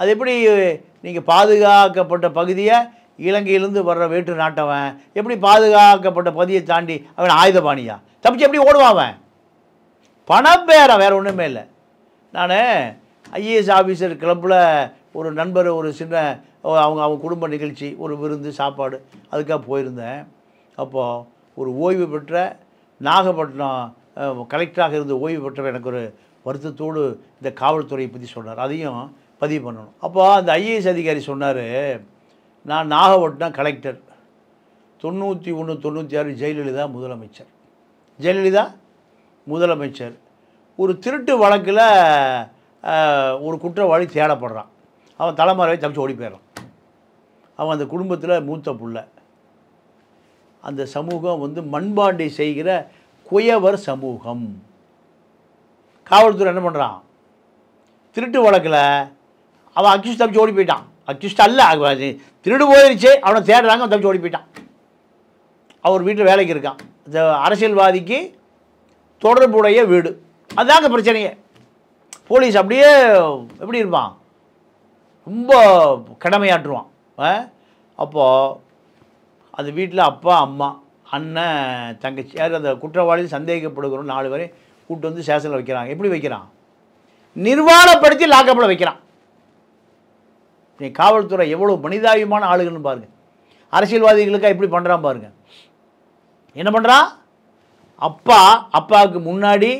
அது எப்படி நீங்கள் பாதுகாக்கப்பட்ட பகுதியை இலங்கையிலேருந்து வர்ற வேற்று நாட்டவன் எப்படி பாதுகாக்கப்பட்ட பகுதியை தாண்டி அவன் ஆயுதபாணியா தப்பிச்சு எப்படி ஓடுவான் அவன் பணப்பேரம் வேறு ஒன்றுமே இல்லை நான் ஐஏஎஸ் ஆஃபீஸர் கிளப்பில் ஒரு நண்பர் ஒரு சின்ன அவங்க அவங்க குடும்ப நிகழ்ச்சி ஒரு விருந்து சாப்பாடு அதுக்காக போயிருந்தேன் அப்போது ஒரு ஓய்வு பெற்ற நாகப்பட்டினம் கலெக்டராக இருந்த ஓய்வு பெற்றவர் எனக்கு ஒரு வருத்தத்தோடு இந்த காவல்துறையை பற்றி சொன்னார் அதையும் பதிவு பண்ணணும் அப்போ அந்த ஐஏஎஸ் அதிகாரி சொன்னார் நான் நாகப்பட்டினம் கலெக்டர் தொண்ணூற்றி ஒன்று தொண்ணூற்றி ஆறு ஜெயலலிதா முதலமைச்சர் ஜெயலலிதா முதலமைச்சர் ஒரு திருட்டு வழக்கில் ஒரு குற்றவாளி தேடப்படுறான் அவன் தலைமுறை தப்பிச்சு ஓடி போயிடும் அவன் அந்த குடும்பத்தில் மூத்த பிள்ளை அந்த சமூகம் வந்து மண்பாண்டை செய்கிற குயவர் சமூகம் காவல்துறை என்ன பண்ணுறான் திருட்டு வழக்கில் அவன் அக்யூஸ் தப்பிச்சு ஓடி போயிட்டான் அக்யூஸ்ட் அல்ல திருடு போயிருச்சு அவனை தேடுறாங்க அவன் தப்பிச்சு ஓடி போயிட்டான் அவர் வீட்டில் வேலைக்கு இருக்கான் இந்த அரசியல்வாதிக்கு தொடர்புடைய வீடு அந்த பிரச்சனையே போலீஸ் அப்படியே எப்படி இருப்பான் ரொம்ப கடமையாற்றுவான் அப்போது அந்த வீட்டில் அப்பா அம்மா அண்ணன் தங்கச்சி யார் அந்த குற்றவாளி சந்தேகப்படுகிற நாலு பேரை கூப்பிட்டு வந்து சேசனில் வைக்கிறாங்க எப்படி வைக்கிறான் நிர்வாணப்படுத்தி லாக்கப்பில் வைக்கிறான் நீ காவல்துறை எவ்வளோ மனிதாபிமான ஆளுகள்னு பாருங்கள் அரசியல்வாதிகளுக்காக எப்படி பண்ணுறான் பாருங்கள் என்ன பண்ணுறான் அப்பா அப்பாவுக்கு முன்னாடி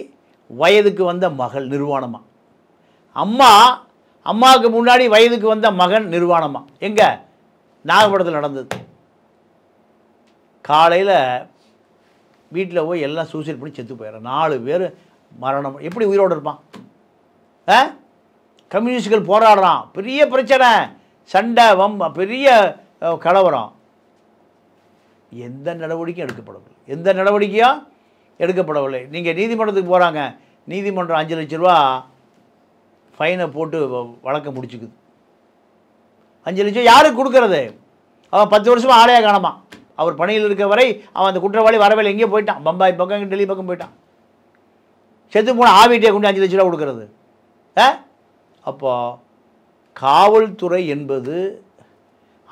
வயதுக்கு வந்த மகள் நிர்வாணமாக அம்மா அம்மாவுக்கு முன்னாடி வயதுக்கு வந்த மகன் நிர்வாணமாக எங்கே நாகப்படத்தில் நடந்தது காலையில் வீட்டில் போய் எல்லாம் சூசைட் பண்ணி செத்து போயிடுறேன் நாலு பேர் மரணம் எப்படி உயிரோடு இருப்பான் ஆ கம்யூனிஸ்டுகள் போராடுறான் பெரிய பிரச்சனை சண்டை வம் பெரிய கலவரம் எந்த நடவடிக்கையும் எடுக்கப்படவில்லை எந்த நடவடிக்கையும் எடுக்கப்படவில்லை நீங்கள் நீதிமன்றத்துக்கு போகிறாங்க நீதிமன்றம் அஞ்சு லட்ச ரூபா ஃபைனை போட்டு வழக்கம் முடிச்சுக்குது அஞ்சு லட்சம் யாருக்கு கொடுக்கறது அவன் பத்து வருஷமாக ஆலையாக காணமா அவர் பணியில் இருக்க வரை அவன் அந்த குற்றவாளி வரவேல எங்கேயோ போயிட்டான் பம்பாய் பக்கம் டெல்லி பக்கம் போயிட்டான் செத்து போனால் ஆவிட்டியை கொண்டு அஞ்சு லட்ச ரூபா கொடுக்கறது ஆ அப்போ காவல்துறை என்பது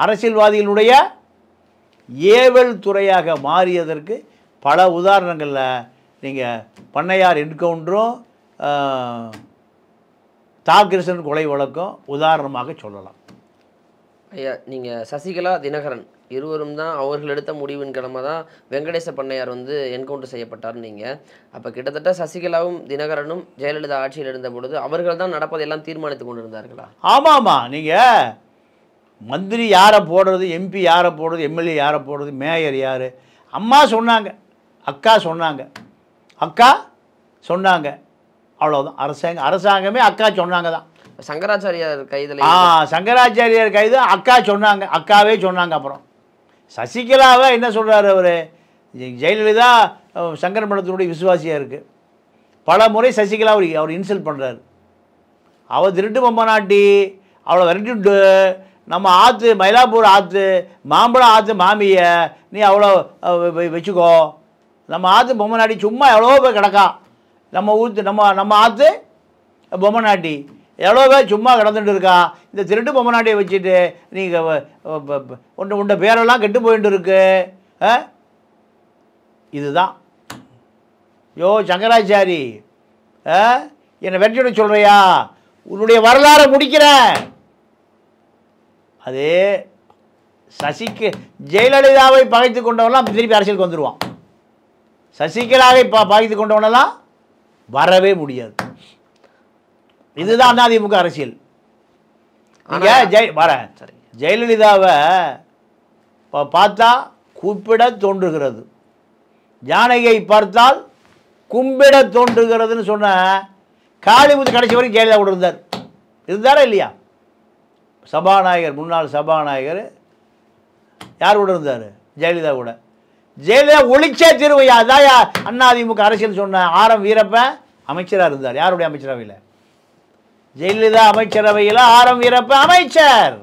அரசியல்வாதிகளுடைய ஏவல் துறையாக மாறியதற்கு பல உதாரணங்களில் நீங்கள் பண்ணையார் என்கவுண்டரும் தாகிருஷ்ணன் கொலை வழக்கம் உதாரணமாக சொல்லலாம் ஐயா நீங்கள் சசிகலா தினகரன் இருவரும் தான் அவர்கள் எடுத்த முடிவின் கிழமை தான் வெங்கடேச பண்ணையார் வந்து என்கவுண்டர் செய்யப்பட்டார் நீங்கள் அப்போ கிட்டத்தட்ட சசிகலாவும் தினகரனும் ஜெயலலிதா ஆட்சியில் இருந்த பொழுது அவர்கள் தான் நடப்பதெல்லாம் தீர்மானித்து கொண்டு இருந்தார்களா ஆமாம்மா நீங்கள் மந்திரி யாரை போடுறது எம்பி யாரை போடுறது எம்எல்ஏ யாரை போடுறது மேயர் யார் அம்மா சொன்னாங்க அக்கா சொன்னாங்க அக்கா சொன்னாங்க அவ்வளோதான் அரசாங்கம் அரசாங்கமே அக்கா சொன்னாங்க தான் சங்கராச்சாரியார் கைதில் ஆ சங்கராச்சாரியார் கைது அக்கா சொன்னாங்க அக்காவே சொன்னாங்க அப்புறம் சசிகலாவை என்ன சொல்கிறார் அவர் ஜெயலலிதா சங்கர் மடத்தினுடைய விசுவாசியாக இருக்குது பல முறை சசிகலா அவர் அவர் இன்சல்ட் பண்ணுறாரு அவள் திருட்டு பொம்மை நாட்டி அவளை விரட்டிட்டு நம்ம ஆற்று மயிலாப்பூர் ஆற்று மாம்பழம் ஆற்று மாமியை நீ அவ்வளோ வச்சுக்கோ நம்ம ஆற்று பொம்மை நாட்டி சும்மா எவ்வளோ போய் கிடக்கா நம்ம ஊர் நம்ம நம்ம ஆற்று பொம்மை நாட்டி எவ்வளோ பேர் சும்மா கிடந்துட்டு இருக்கா இந்த திருட்டு பொம்மை நாட்டியை வச்சுட்டு நீங்கள் உண்ட உண்ட பேரெல்லாம் கெட்டு போயிட்டு இருக்கு இதுதான் யோ சங்கராச்சாரி என்னை வெற்றிட சொல்கிறியா உன்னுடைய வரலாறை முடிக்கிறேன் அது சசிக்கு ஜெயலலிதாவை பகைத்து கொண்டவனா திருப்பி அரசியலுக்கு வந்துடுவான் சசிகலாவை ப பகைத்து கொண்டவனெல்லாம் வரவே முடியாது இதுதான் அதிமுக அரசியல் வர வரேன் சரி ஜெயலலிதாவை பார்த்தா கூப்பிட தோன்றுகிறது ஜானகியை பார்த்தால் கும்பிட தோன்றுகிறதுன்னு சொன்ன காளிமுத்து கடைசி வரைக்கும் ஜெயலலிதா கூட இருந்தார் இருந்தாரா இல்லையா சபாநாயகர் முன்னாள் சபாநாயகர் யார் கூட இருந்தார் ஜெயலலிதா கூட ஜெயலலிதா ஒழிச்சா தீர்வையா அதாயா அதிமுக அரசியல் சொன்ன ஆரம் வீரப்பன் அமைச்சராக இருந்தார் யாருடைய அமைச்சரவையில் ஜெயலலிதா அமைச்சரவையில் ஆரம் வீரப்பன் அமைச்சர்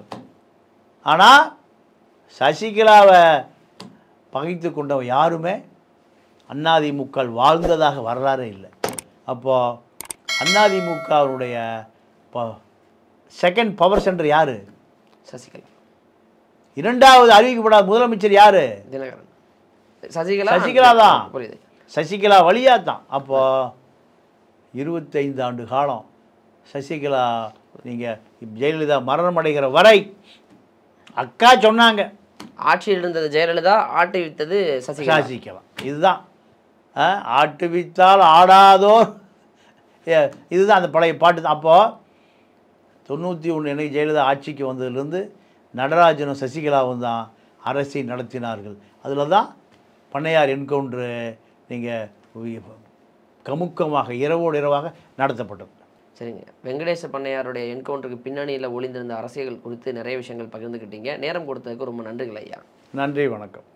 ஆனால் சசிகலாவை பகைத்து கொண்டவன் யாருமே அதிமுக வாழ்ந்ததாக வரலாறு இல்லை அப்போது அதிமுகவுடைய செகண்ட் பவர் சென்டர் யார் சசிகலா இரண்டாவது அறிவிக்கப்படாத முதலமைச்சர் யார் தினகரன் சசிகலா சசிகலா தான் புரியுது சசிகலா வழியாக தான் அப்போது இருபத்தைந்து ஆண்டு காலம் சசிகலா நீங்கள் ஜெயலலிதா மரணம் அடைகிற வரை அக்கா சொன்னாங்க ஆட்சியில் இருந்தது ஜெயலலிதா ஆட்டு வித்தது சசிகலா சசிகலா இதுதான் ஆட்டு வித்தால் ஆடாதோ இதுதான் அந்த பழைய பாட்டு தான் அப்போது தொண்ணூற்றி ஒன்று எனக்கு ஜெயலலிதா ஆட்சிக்கு வந்ததுலேருந்து நடராஜனும் சசிகலாவும் தான் அரசை நடத்தினார்கள் அதில் தான் பண்ணையார் என்கவுண்ட்ரு நீங்கள் கமுக்கமாக இரவோடு இரவாக நடத்தப்பட்டது சரிங்க வெங்கடேச பண்ணையாருடைய என்கவுண்டருக்கு பின்னணியில் ஒளிந்திருந்த அரசியல் குறித்து நிறைய விஷயங்கள் பகிர்ந்துக்கிட்டீங்க நேரம் கொடுத்ததுக்கு ரொம்ப நன்றிகள் ஐயா நன்றி வணக்கம்